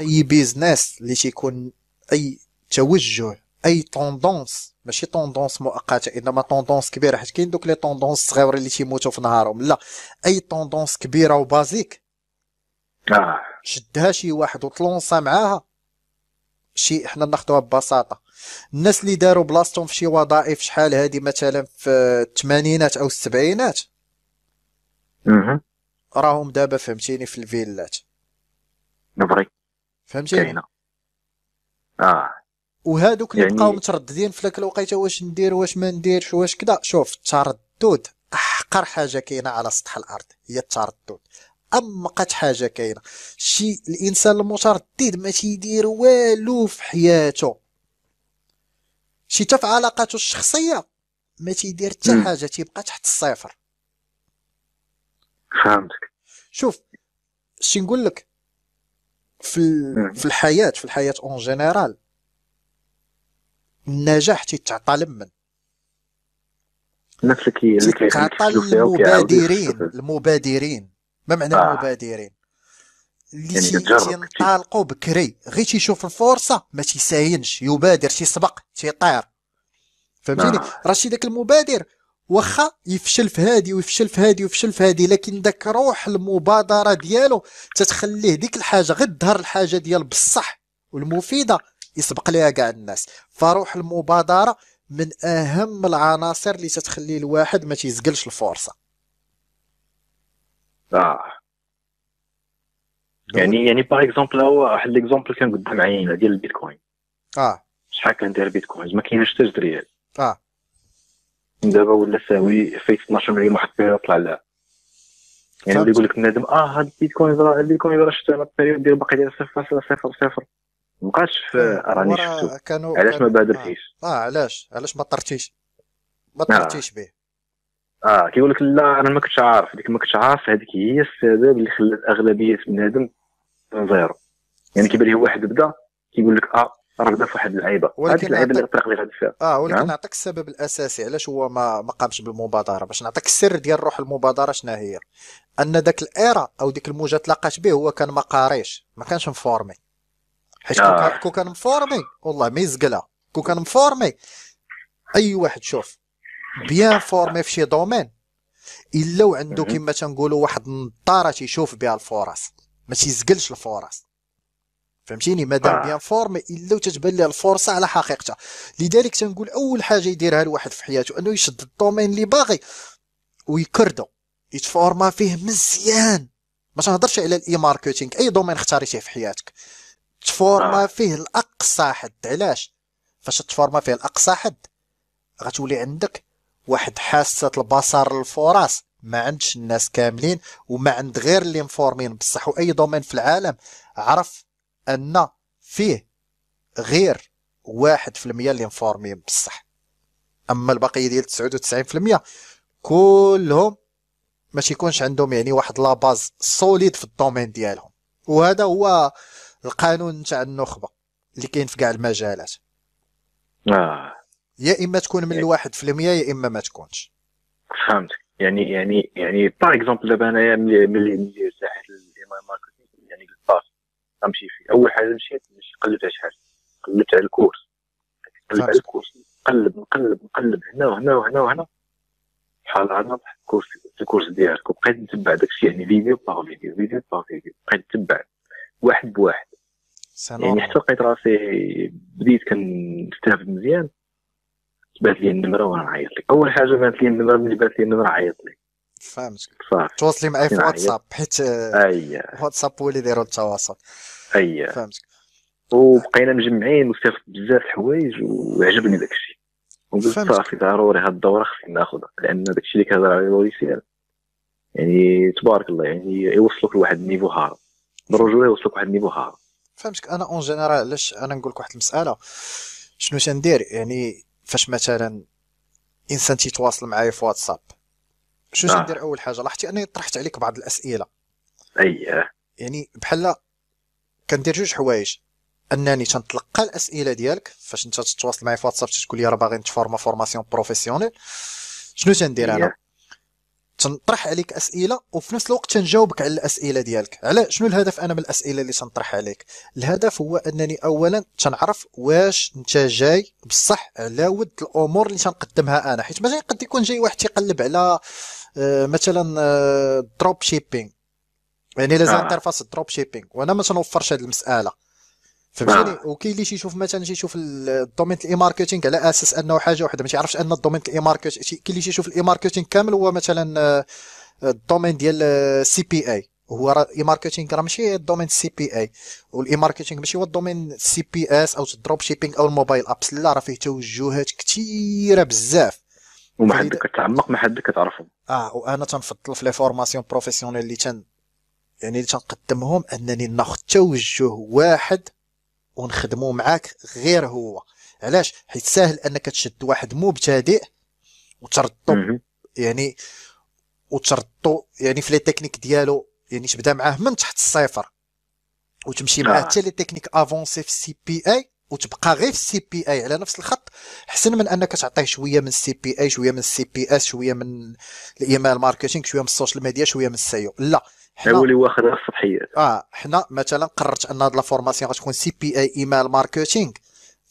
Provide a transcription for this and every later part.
اي بيزنس اللي تيكون اي توجه اي طوندونس ماشي طوندونس مؤقته انما طوندونس كبيره حيت كاين دوك لي طوندونس صغيور اللي تيموتوا في نهارهم لا اي طوندونس كبيره وبازيك آه. شدها شي واحد وطلونسا معاها شي حنا ناخذوها ببساطه الناس اللي داروا بلاصتهم في شي وظائف شحال هادي مثلا في الثمانينات او السبعينات راهم دابا فهمتيني في الفيلات نبغي فهمتيني كاينه اه وهذوك اللي يعني... بقاو مترددين في ذاك الوقيته واش ندير واش ما نديرش واش كذا شوف التردد احقر حاجه كاينه على سطح الارض هي التردد امقت حاجه كاينه شي الانسان المتردد ما تيدير والو في حياته شي حتى في علاقاته الشخصيه ما تيدير حتى حاجه تيبقى تحت الصفر فهمتك شوف شي نقول لك في في الحياه في الحياه اون جينيرال النجاح تيتعطى لمن نفسك الكي تيتعطى للمبادرين المبادرين ما معنى آه. المبادرين اللي يعني تينطلقوا بكري غير تيشوف الفرصه ما تيساينش يبادر تيسبق تيطير فهمتيني آه. راه شي ذاك المبادر واخا يفشل في هادي ويفشل في هادي ويفشل في هادي لكن داك روح المبادره ديالو تتخليه ديك الحاجه غير ظهر الحاجه ديال بصح والمفيده يسبق ليها كاع الناس فروح المبادره من اهم العناصر اللي تتخلي الواحد ما تيزقلش الفرصه اه يعني يعني باغ اكزومبل هو واحد ليكزومبل كان قدام عينينا ديال البيتكوين اه شحال كان داير البيتكوين ما كاينش حتى ريال اه دابا ولا ساوي في 12 مليون واحد البيريود طلع لها يعني اللي يقول لك النادم اه هاد البيتكوين اللي البيتكوين زرا شفت انا البيريود ديال باقي ديال صفر صفر صفر صفر مابقاش راني شفتو كانوا علاش ما بادرتيش اه, آه علاش علاش ما طرتيش ما آه. طرتيش به اه كيقول لك لا انا ما كنتش عارف ديك ما كنتش عارف هذيك هي السبب اللي خلى اغلبيه بنادم زيرو يعني كيبان لي واحد بدا كيقول لك اه رغبه في واحد اللعيبه هذه اللعيبه اللي الفريق اللي غادي فيها اه ولكن نعطيك نعم؟ السبب الاساسي علاش هو ما ما قامش بالمبادره باش نعطيك السر ديال روح المبادره شنو هي ان ذاك الايرا او ديك الموجه تلاقات به هو كان ما قاريش ما كانش مفورمي حيت آه. كون كان مفورمي والله ما يزقلها كون كان مفورمي اي واحد شوف بيان فورمي في شي دومين الا وعندو كما تنقولوا واحد النظاره تيشوف بها الفرص ما تيزقلش الفرص فهمتيني مادام آه. بيان فور مي الا تتبان ليه الفرصه على حقيقتها لذلك تنقول اول حاجه يديرها الواحد في حياته انه يشد الدومين اللي باغي ويكردو يتفورما فيه مزيان ما تنهضرش على الاي ماركتينغ e اي دومين اختاريتيه في حياتك تفورما آه. فيه الاقصى حد علاش فاش تفورما فيه الاقصى حد غتولي عندك واحد حاسه البصر للفرص ما عندش الناس كاملين وما عند غير اللي مفورمين بصح واي دومين في العالم عرف أن فيه غير واحد في المية اللي مفورمين بصح أما البقية ديال تسعود وتسعين في المية كلهم ما تيكونش عندهم يعني واحد لاباز سوليد في الدومين ديالهم وهذا هو القانون تاع النخبة اللي كاين في كاع المجالات آه. يا إما تكون من الواحد في المية يا إما ما تكونش فهمتك يعني يعني يعني باغ اكزومبل دابا انايا ملي ملي ارتحت الامام غنمشي فيه اول حاجه مشيت مشيت قلبت على شحال قلبت على الكورس قلبت على الكورس نقلب نقلب نقلب هنا وهنا وهنا وهنا بحال انا الكورس الكورس ديالك وبقيت نتبع داكشي يعني فيديو باغ فيديو فيديو باغ فيديو بقيت نتبع واحد بواحد سلام. يعني حتى لقيت راسي بديت كنستافد مزيان بانت لي النمره وانا نعيط لك اول حاجه بانت لي النمره ملي بانت لي النمره عيطت لك فهمتك تواصلي معايا في واتساب حيت واتساب هو اللي يديروا التواصل فهمتك وبقينا مجمعين وصيفط بزاف الحوايج وعجبني داك الشيء وقلت صافي ضروري هاد الدوره خصني ناخذها لان داك الشيء اللي كيهضر عليه لوريسيال يعني تبارك الله يعني يوصلك لواحد النيفو هارا بالرجوله يوصلك لواحد النيفو هارا فهمتك انا اون جينيرال علاش انا نقول لك واحد المساله شنو تندير يعني فاش مثلا انسان تيتواصل معايا في واتساب شو آه. ندير اول حاجه لاحظتي انني طرحت عليك بعض الاسئله اييه آه. يعني بحال كندير جوج حوايج انني تنتلقى الاسئله ديالك فاش انت تتواصل معي في واتساب تقول لي راه باغي نتفورما فورماسيون بروفيسيونيل شنو تندير آه. انا تنطرح عليك اسئله وفي نفس الوقت تنجاوبك على الاسئله ديالك على شنو الهدف انا من الاسئله اللي تنطرح عليك الهدف هو انني اولا تنعرف واش انت جاي بصح على ود الامور اللي تنقدمها انا حيت مثلا قد يكون جاي واحد تيقلب على آه، مثلا دروب آه، شيبينغ يعني آه. زانترفاس دروب شيبينغ وانا ما تنوفرش هذه المساله فهمتيني وكاين اللي تيشوف نعم. مثلا تيشوف الدومين الاي ماركتينغ على اساس انه حاجه وحده ما تيعرفش ان الدومين الاي ماركتينغ كاين اللي تيشوف الاي ماركتينغ كامل هو مثلا الدومين آه، ديال سي بي اي هو راه الاي ماركتينغ راه ماشي الدومين سي بي اي والاي ماركتينغ ماشي هو الدومين سي بي اس او الدروب شيبينغ او الموبايل ابس لا راه فيه توجهات كثيره بزاف وما حد كتعمق ما حد كتعرفهم اه وانا تنفضل في لي فورماسيون بروفيسيونيل اللي تن يعني اللي تنقدمهم انني ناخذ توجه واحد ونخدموا معاك غير هو علاش حيت ساهل انك تشد واحد مبتدئ وترطو يعني وترطو يعني في لي تكنيك ديالو يعني تبدا معاه من تحت الصفر وتمشي معاه آه. حتى لي تكنيك افونسي في السي بي اي وتبقى غير في السي بي اي على نفس الخط احسن من انك تعطيه شويه من السي بي اي شويه من السي بي اس شويه من الايميل ماركتينغ شويه من السوشيال ميديا شويه من السيو لا حاول يواخذ على السطحيات اه حنا مثلا قررت ان هاد لا فورماسيون غتكون سي بي اي ايميل ماركتينغ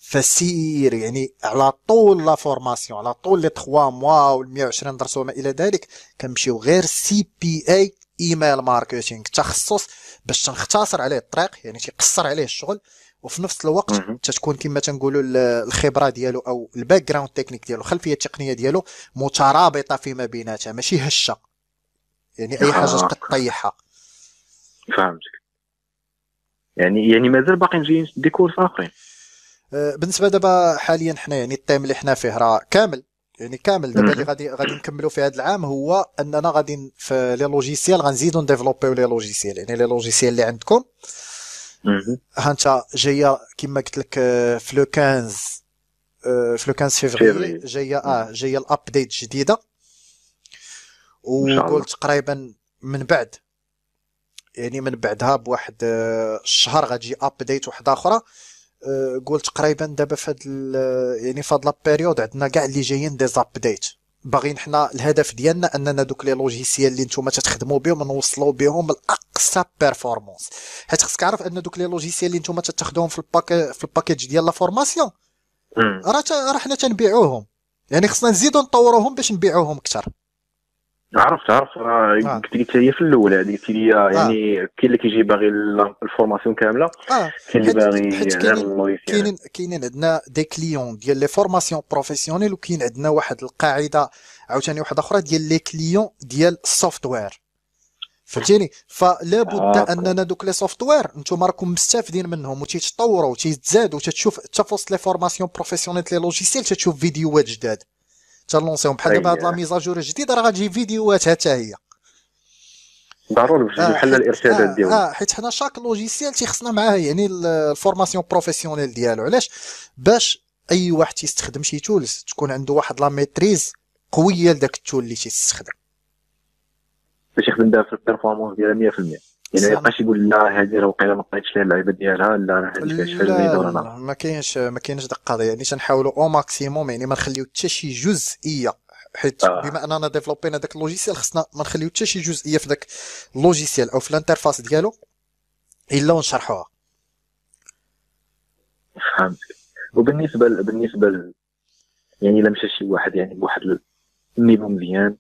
فسير يعني على طول لا فورماسيون على طول لي 3 موا و 120 درس وما الى ذلك كنمشيو غير سي بي اي ايميل ماركتينغ تخصص باش تنختصر عليه الطريق يعني تيقصر عليه الشغل وفي نفس الوقت تتكون كما تنقولوا الخبره ديالو او الباك جراوند تكنيك ديالو الخلفيه التقنيه ديالو مترابطه فيما بيناتها ماشي هشه يعني اي حاجه آه. تطيحها فهمتك يعني يعني مازال باقيين جايين ديكورس اخرين آه، بالنسبه دابا حاليا حنا يعني التيم اللي حنا فيه راه كامل يعني كامل دابا اللي غادي غادي نكملوا في هذا العام هو اننا غادي في لي لوجيسيال غنزيدو نديفلوبيو لي لوجيسيال يعني لي لوجيسيال اللي عندكم ها انت جايه كما قلت لك آه، في لو 15 آه، في لو 15 فيفري جايه اه جايه الابديت جديده وقلت قريبا من بعد يعني من بعدها بواحد آه، الشهر غادي ابديت وحده اخرى آه، قلت قريبا دابا فهاد آه، يعني فهاد لابيريود عندنا كاع اللي جايين دي زابديت باغيين حنا الهدف ديالنا اننا دوك لي لوجيسيال اللي نتوما تخدموا بهم نوصلوا بهم لاقصى بيرفورمانس حيت خصك تعرف ان دوك لي لوجيسيال اللي نتوما تاخذوهم في الباك في الباكيج ديال لا فورماسيون راه راه حنا تنبيعوهم يعني خصنا نزيدو نطوروهم باش نبيعوهم اكثر عرفت عرفت راه قلت لي في الاول هذه قلت لي آه. يعني كاين اللي كيجي باغي الفورماسيون كامله اه كاين اللي باغي يعني كاينين كاينين عندنا دي كليون ديال لي فورماسيون بروفيسيونيل وكاين عندنا واحد القاعده عاوتاني واحده اخرى ديال لي كليون ديال السوفتوير فهمتيني فلا بد آه. اننا دوك لي سوفتوير نتوما راكم مستافدين منهم وتيتطوروا وتيتزادوا وتتشوف حتى في وسط لي فورماسيون بروفيسيونيل لي لوجيسيل تتشوف فيديوهات جداد تلونسيهم بحال دابا هاد طيب. لا ميزاجور الجديده راه غتجي فيديوهات حتى هي ضروري باش بحال آه، الارشادات ديالو اه, آه حيت حنا شاك لوجيسيال تيخصنا معاه يعني الفورماسيون بروفيسيونيل ديالو علاش باش اي واحد تيستخدم شي تولز تكون عنده واحد لا ميتريز قويه لذاك التول اللي تيستخدم باش يخدم بها في البيرفورمانس ديالها 100% يعني ما يبقاش يقول لا هذه راه وقيله ما بقيتش ليها اللعيبه ديالها لا راه هذه فيها شحال زايده ولا لا ما كاينش ما كاينش ديك القضيه يعني تنحاولوا او ماكسيموم يعني ما نخليو حتى شي جزئيه حيت آه. بما اننا ديفلوبينا داك اللوجيسيال خصنا ما نخليو حتى شي جزئيه في داك اللوجيسيال او في الانترفاس ديالو الا ونشرحوها فهمت وبالنسبه ل... بالنسبه ل... يعني الا مشى شي واحد يعني بواحد النيفو مزيان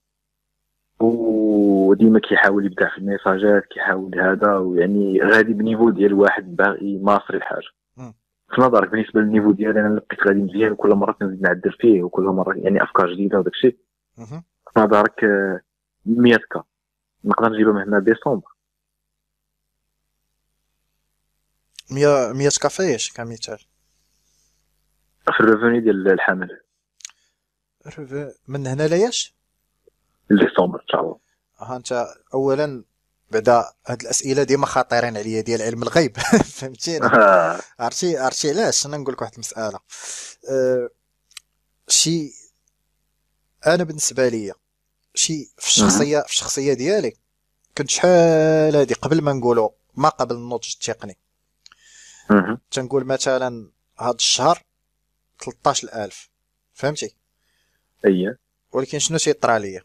و هو ديما كيحاول يبدع في الميساجات كيحاول هذا ويعني غادي بنيفو ديال واحد باغي يماصر الحاجه في نظرك بالنسبه للنيفو ديالي انا لقيت غادي مزيان وكل مره كنزيد نعدل فيه وكل مره يعني افكار جديده وداك الشيء في نظرك 100 آه، كا نقدر نجيبها هنا ديسمبر 100 100 كا فاش كمثال في الريفوني ديال الحمل من هنا لياش ديسمبر ان شاء الله ها انت اولا بعدا هاد الاسئله ديما خطيرين عليا ديال علم الغيب فهمتيني عرفتي عرفتي علاش انا نقول لك واحد المساله أه شي انا بالنسبه ليا شي في الشخصيه في الشخصيه ديالي كنت شحال هادي قبل ما نقولوا ما قبل النضج التقني تنقول مثلا هاد الشهر 13000 فهمتي اييه ولكن شنو تيطرى ليا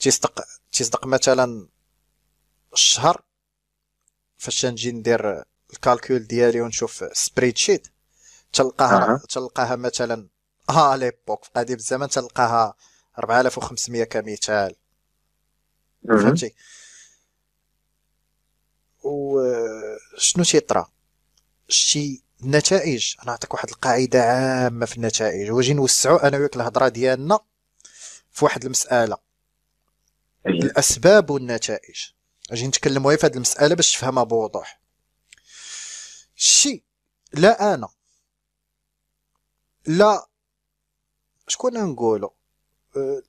تيصدق تيصدق مثلا الشهر فاش نجي ندير الكالكول ديالي ونشوف سبريد شيت تلقاها أه. تلقاها مثلا اه ليبوك في قديم الزمان تلقاها 4500 كمثال فهمتي وشنو تيطرا شي النتائج انا نعطيك واحد القاعده عامه في النتائج واجي نوسعوا انا وياك الهضره ديالنا في واحد المساله الاسباب والنتائج اجي نتكلم في هذه المساله باش تفهمها بوضوح شي لا انا لا شكون نقولوا أه،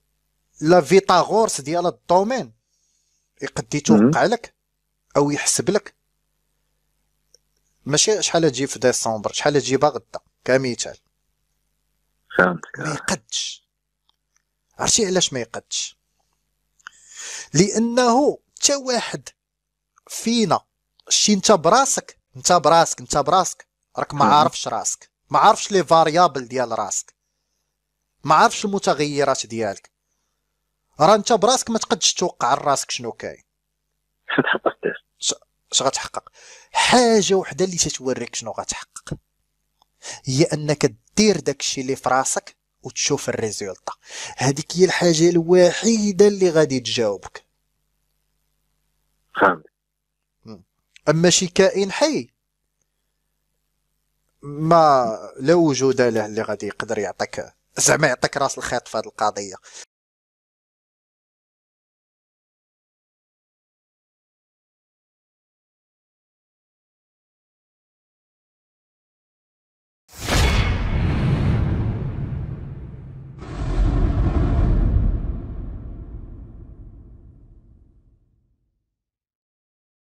لا فيتاغورس ديال الدومين يقد يتوقع لك او يحسب لك ماشي شحال تجي في ديسمبر شحال تجي غدا كمثال فهمتك ما يقدش عرفتي علاش ما يقدش لانه حتى واحد فينا شي انت براسك انت براسك انت براسك راك ما عارفش راسك ما عارفش لي فاريابل ديال راسك ما عارفش المتغيرات ديالك راه انت براسك ما تقدش توقع لراسك شنو كاين شنو غتحقق حاجه وحده اللي تتوريك شنو غتحقق هي انك دير داكشي اللي في راسك وتشوف الريزولتا هذيك هي الحاجه الوحيده اللي غادي تجاوبك فهمت اما شي كائن حي ما لا وجود له اللي غادي يقدر يعطيك زعما يعطيك راس الخيط في هذه القضيه